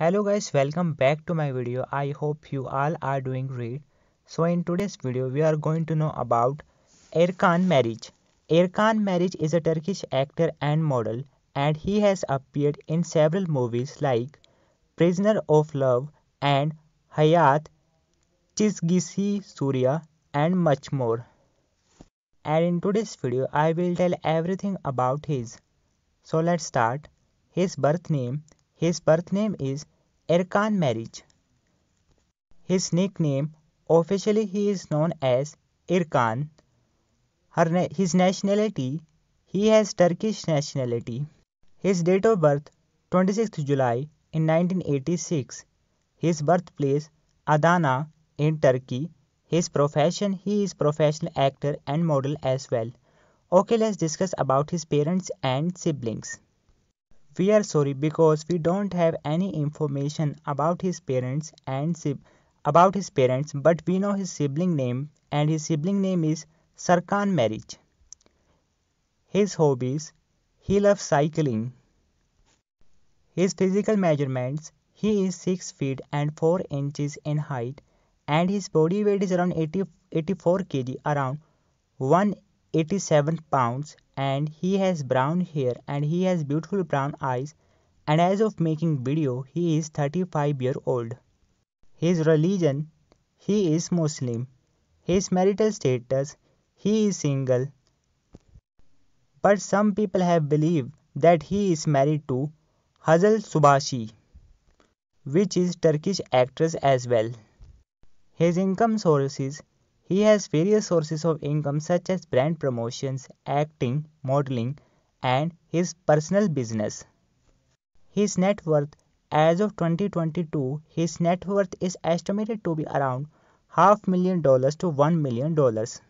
hello guys welcome back to my video i hope you all are doing great so in today's video we are going to know about erkan marriage erkan marriage is a turkish actor and model and he has appeared in several movies like prisoner of love and hayat chizgisi surya and much more and in today's video i will tell everything about his so let's start his birth name his birth name is Erkan Meriç. His nickname, officially he is known as Erkan. his nationality, he has Turkish nationality. His date of birth, 26th July in 1986. His birthplace, Adana in Turkey. His profession, he is professional actor and model as well. Okay, let's discuss about his parents and siblings. We are sorry because we don't have any information about his parents and about his parents, but we know his sibling name and his sibling name is Sarkan Marriage. His hobbies he loves cycling. His physical measurements he is 6 feet and 4 inches in height and his body weight is around 80, 84 kg around 187 pounds and he has brown hair and he has beautiful brown eyes and as of making video he is 35 year old his religion he is muslim his marital status he is single but some people have believed that he is married to Hazal Subashi, which is Turkish actress as well. His income sources he has various sources of income such as brand promotions, acting, modeling, and his personal business. His net worth as of 2022, his net worth is estimated to be around half million dollars to 1 million dollars.